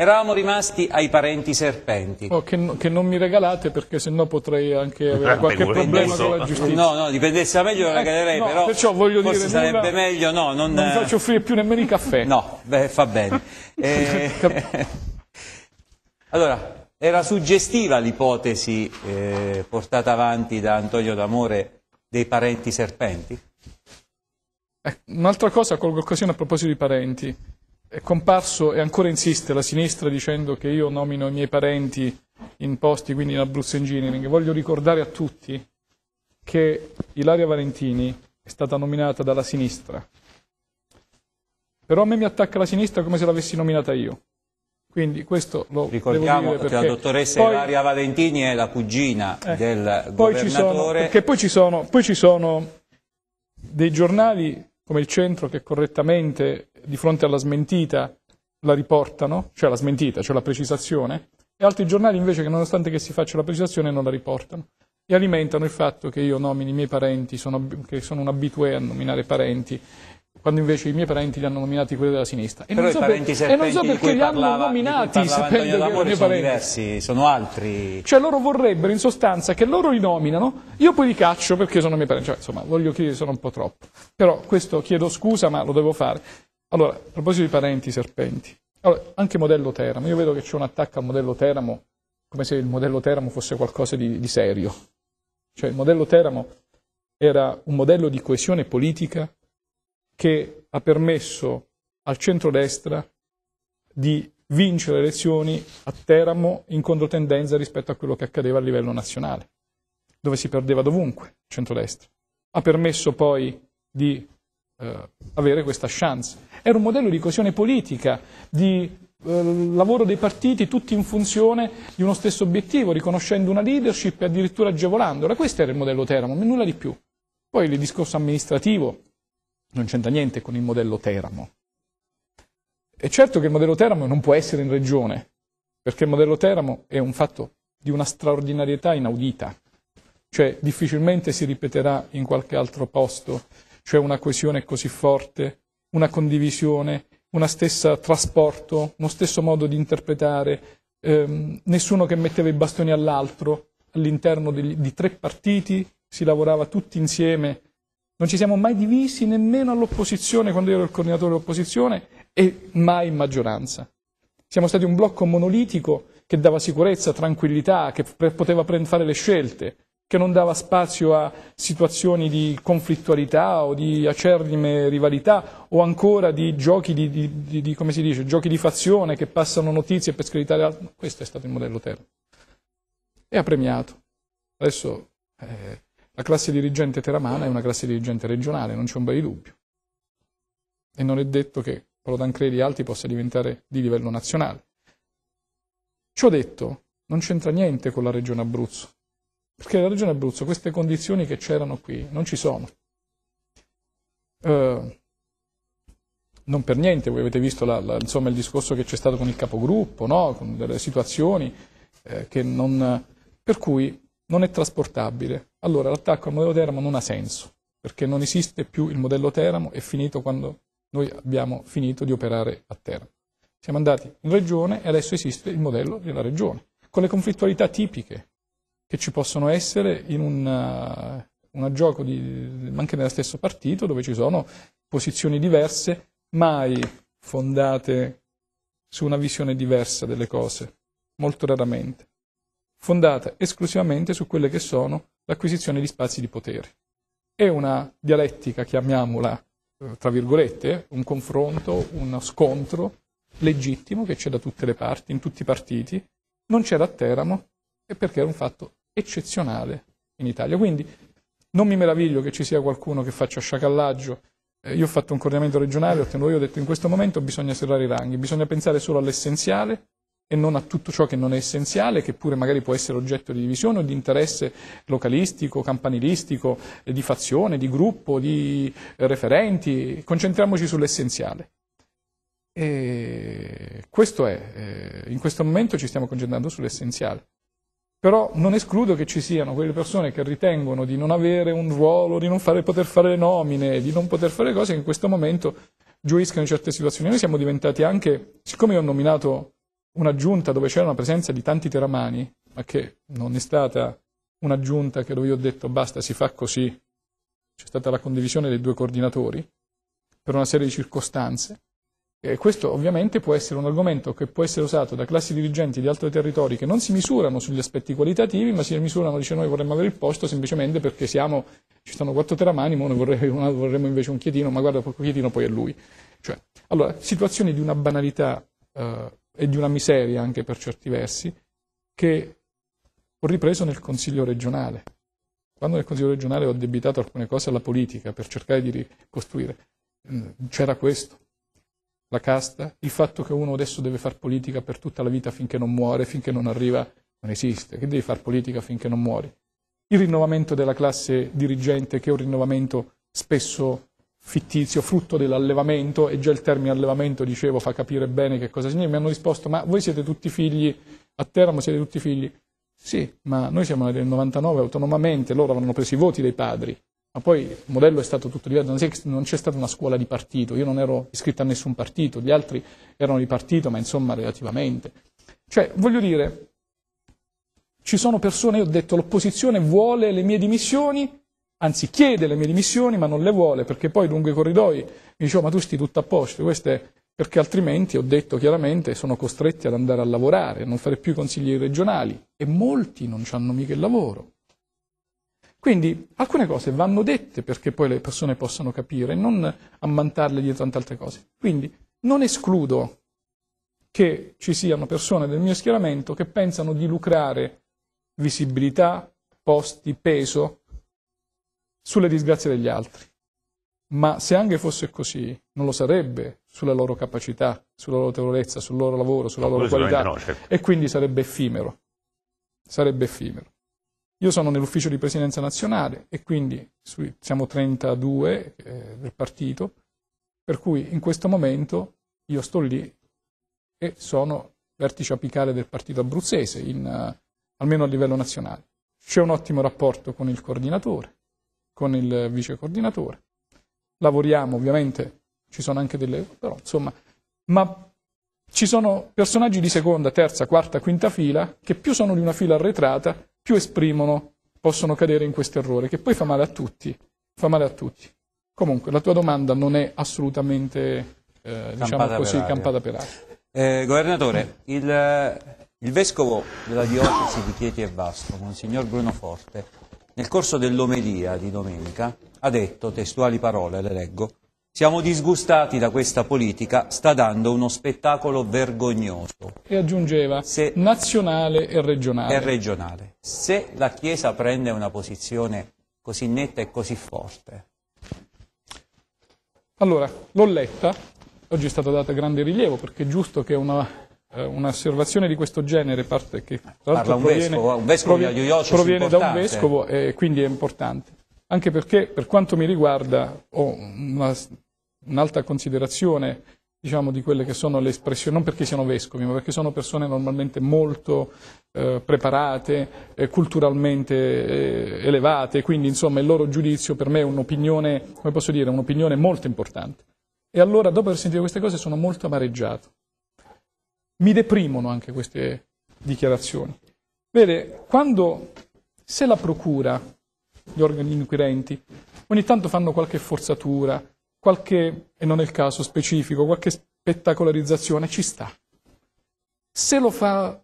Eravamo rimasti ai parenti serpenti. Oh, che, che, non mi regalate perché sennò potrei anche avere qualche problema con la giustizia. No, no, dipendesse da meglio lo eh, regalerei, eh, no, però perciò voglio forse dire, sarebbe meglio no. Non, non mi faccio offrire più nemmeno i caffè. No, beh, fa bene. eh, allora, era suggestiva l'ipotesi eh, portata avanti da Antonio D'Amore dei parenti serpenti? Eh, un'altra cosa colgo l'occasione a proposito di parenti è comparso e ancora insiste la sinistra dicendo che io nomino i miei parenti in posti, quindi in Abruzzo Engineering. Voglio ricordare a tutti che Ilaria Valentini è stata nominata dalla sinistra. Però a me mi attacca la sinistra come se l'avessi nominata io. Quindi questo lo Ricordiamo che la dottoressa poi, Ilaria Valentini è la cugina eh, del poi governatore. Ci poi ci, sono, poi ci sono dei giornali come il Centro che correttamente di fronte alla smentita la riportano, cioè la smentita, cioè la precisazione, e altri giornali invece che nonostante che si faccia la precisazione non la riportano e alimentano il fatto che io nomini i miei parenti, sono, che sono un abitué a nominare parenti, quando invece i miei parenti li hanno nominati quelli della sinistra. E, non so, per, e non, so perché li parlava, hanno nominati sapendo che erano i miei sono parenti. diversi, sono altri. Cioè loro vorrebbero in sostanza che loro li nominano, io poi li caccio perché sono i miei parenti. Cioè, insomma, voglio chiedere, sono un po' troppo. Però questo chiedo scusa, ma lo devo fare. Allora, a proposito di parenti serpenti, allora, anche modello Teramo, io vedo che c'è un attacco al modello Teramo come se il modello Teramo fosse qualcosa di, di serio. Cioè il modello Teramo era un modello di coesione politica che ha permesso al centrodestra di vincere le elezioni a Teramo in controtendenza rispetto a quello che accadeva a livello nazionale, dove si perdeva dovunque il centrodestra. Ha permesso poi di eh, avere questa chance. Era un modello di coesione politica, di eh, lavoro dei partiti, tutti in funzione di uno stesso obiettivo, riconoscendo una leadership e addirittura agevolandola. Questo era il modello Teramo, nulla di più. Poi il discorso amministrativo non c'entra niente con il modello Teramo. È certo che il modello Teramo non può essere in regione, perché il modello Teramo è un fatto di una straordinarietà inaudita, cioè difficilmente si ripeterà in qualche altro posto cioè una coesione così forte, una condivisione, una stessa trasporto, uno stesso modo di interpretare, ehm, nessuno che metteva i bastoni all'altro, all'interno di, di tre partiti si lavorava tutti insieme, non ci siamo mai divisi nemmeno all'opposizione quando io ero il coordinatore dell'opposizione e mai in maggioranza. Siamo stati un blocco monolitico che dava sicurezza, tranquillità, che poteva fare le scelte che non dava spazio a situazioni di conflittualità o di acerrime rivalità o ancora di giochi di, di, di, dice, giochi di fazione che passano notizie per screditare altro. Questo è stato il modello Terra. E ha premiato. Adesso eh, la classe dirigente teramana è una classe dirigente regionale, non c'è un bel dubbio. E non è detto che Paolo Tancredi Alti possa diventare di livello nazionale. Ciò detto, non c'entra niente con la regione Abruzzo perché nella regione Abruzzo queste condizioni che c'erano qui non ci sono. Eh, non per niente, voi avete visto la, la, insomma, il discorso che c'è stato con il capogruppo, no? con delle situazioni eh, non, per cui non è trasportabile. Allora l'attacco al modello Teramo non ha senso, perché non esiste più il modello Teramo, è finito quando noi abbiamo finito di operare a Teramo. Siamo andati in regione e adesso esiste il modello della regione, con le conflittualità tipiche che ci possono essere in un, eh, un gioco di, anche nello stesso partito dove ci sono posizioni diverse, mai fondate su una visione diversa delle cose, molto raramente, fondate esclusivamente su quelle che sono l'acquisizione di spazi di potere. È una dialettica, chiamiamola, eh, tra virgolette, un confronto, uno scontro legittimo che c'è da tutte le parti, in tutti i partiti, non c'era a Teramo e perché era un fatto eccezionale in Italia. Quindi non mi meraviglio che ci sia qualcuno che faccia sciacallaggio. Eh, io ho fatto un coordinamento regionale, ho, tenuto, io ho detto in questo momento bisogna serrare i ranghi, bisogna pensare solo all'essenziale e non a tutto ciò che non è essenziale, che pure magari può essere oggetto di divisione o di interesse localistico, campanilistico, eh, di fazione, di gruppo, di eh, referenti. Concentriamoci sull'essenziale. E questo è, eh, in questo momento ci stiamo concentrando sull'essenziale. Però non escludo che ci siano quelle persone che ritengono di non avere un ruolo, di non fare, poter fare le nomine, di non poter fare cose che in questo momento giuiscono in certe situazioni. Noi siamo diventati anche, siccome io ho nominato una giunta dove c'era una presenza di tanti teramani, ma che non è stata una giunta che dove io ho detto basta, si fa così, c'è stata la condivisione dei due coordinatori per una serie di circostanze, e questo ovviamente può essere un argomento che può essere usato da classi dirigenti di altri territori che non si misurano sugli aspetti qualitativi, ma si misurano, dice noi vorremmo avere il posto semplicemente perché siamo, ci stanno quattro teramani, ma noi vorremmo, vorremmo invece un chietino, ma guarda, chietino poi è lui. Cioè, allora, situazioni di una banalità eh, e di una miseria anche per certi versi, che ho ripreso nel Consiglio regionale. Quando nel Consiglio regionale ho debitato alcune cose alla politica per cercare di ricostruire, mm, c'era questo la casta, il fatto che uno adesso deve fare politica per tutta la vita finché non muore, finché non arriva, non esiste, che devi fare politica finché non muori. Il rinnovamento della classe dirigente, che è un rinnovamento spesso fittizio, frutto dell'allevamento, e già il termine allevamento, dicevo, fa capire bene che cosa significa. Mi hanno risposto, ma voi siete tutti figli, a Teramo siete tutti figli. Sì, ma noi siamo nati nel 99 autonomamente, loro avevano preso i voti dei padri, ma poi il modello è stato tutto diverso, non c'è stata una scuola di partito, io non ero iscritto a nessun partito, gli altri erano di partito, ma insomma relativamente. Cioè, voglio dire, ci sono persone, io ho detto, l'opposizione vuole le mie dimissioni, anzi chiede le mie dimissioni, ma non le vuole, perché poi lungo i corridoi mi dicevo, oh, ma tu stai tutto a posto, queste, perché altrimenti, ho detto chiaramente, sono costretti ad andare a lavorare, a non fare più i consiglieri regionali, e molti non hanno mica il lavoro. Quindi alcune cose vanno dette perché poi le persone possano capire, non ammantarle dietro tante altre cose. Quindi non escludo che ci siano persone del mio schieramento che pensano di lucrare visibilità, posti, peso sulle disgrazie degli altri. Ma se anche fosse così, non lo sarebbe sulla loro capacità, sulla loro autorevolezza, sul loro lavoro, sulla loro qualità. No, certo. E quindi sarebbe effimero. Sarebbe effimero. Io sono nell'ufficio di presidenza nazionale e quindi siamo 32 eh, del partito, per cui in questo momento io sto lì e sono vertice apicale del partito abruzzese, in, eh, almeno a livello nazionale. C'è un ottimo rapporto con il coordinatore, con il vice coordinatore. Lavoriamo ovviamente, ci sono anche delle... però insomma, ma ci sono personaggi di seconda, terza, quarta, quinta fila che più sono di una fila arretrata più esprimono possono cadere in questo errore, che poi fa male a tutti. Male a tutti. Comunque, la tua domanda non è assolutamente, eh, diciamo così, per campata per aria. Eh, governatore, il, il vescovo della diocesi di Chieti e Vasco, Monsignor Bruno Forte, nel corso dell'omelia di domenica ha detto, testuali parole, le leggo, siamo disgustati da questa politica, sta dando uno spettacolo vergognoso. E aggiungeva, Se nazionale e regionale. e regionale. Se la Chiesa prende una posizione così netta e così forte. Allora, l'ho letta, oggi è stata data grande rilievo perché è giusto che una eh, un'osservazione di questo genere parte che tra un proviene, vescovo, vescovo proviene, proviene da un vescovo eh, e quindi è importante anche perché per quanto mi riguarda ho una un'alta considerazione diciamo, di quelle che sono le espressioni, non perché siano vescovi, ma perché sono persone normalmente molto eh, preparate, eh, culturalmente eh, elevate, quindi insomma il loro giudizio per me è un'opinione, come posso dire, un'opinione molto importante. E allora dopo aver sentito queste cose sono molto amareggiato. Mi deprimono anche queste dichiarazioni. Vede, quando se la procura, gli organi inquirenti, ogni tanto fanno qualche forzatura, qualche, e non è il caso specifico, qualche spettacolarizzazione ci sta. Se lo fa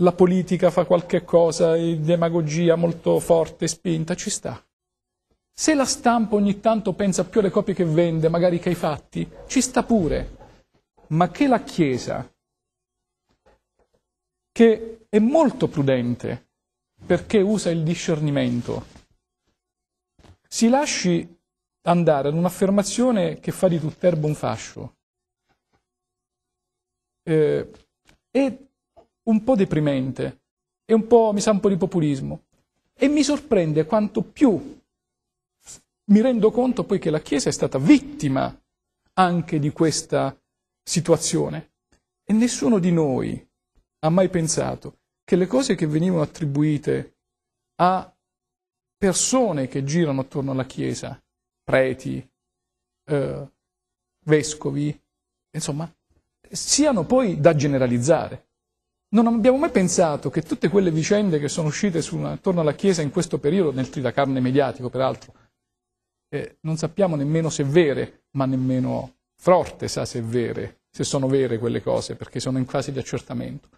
la politica, fa qualche cosa, demagogia molto forte, spinta, ci sta. Se la stampa ogni tanto pensa più alle copie che vende, magari che ai fatti, ci sta pure. Ma che la Chiesa, che è molto prudente perché usa il discernimento, si lasci andare ad un'affermazione che fa di tutt'erba un fascio. Eh, è un po' deprimente, è un po', mi sa un po' di populismo. E mi sorprende quanto più mi rendo conto poi che la Chiesa è stata vittima anche di questa situazione. E nessuno di noi ha mai pensato che le cose che venivano attribuite a persone che girano attorno alla Chiesa preti, eh, vescovi, insomma, siano poi da generalizzare. Non abbiamo mai pensato che tutte quelle vicende che sono uscite su, attorno alla Chiesa in questo periodo, nel tridacarne mediatico peraltro, eh, non sappiamo nemmeno se vere, ma nemmeno Forte sa se, vere, se sono vere quelle cose, perché sono in fase di accertamento.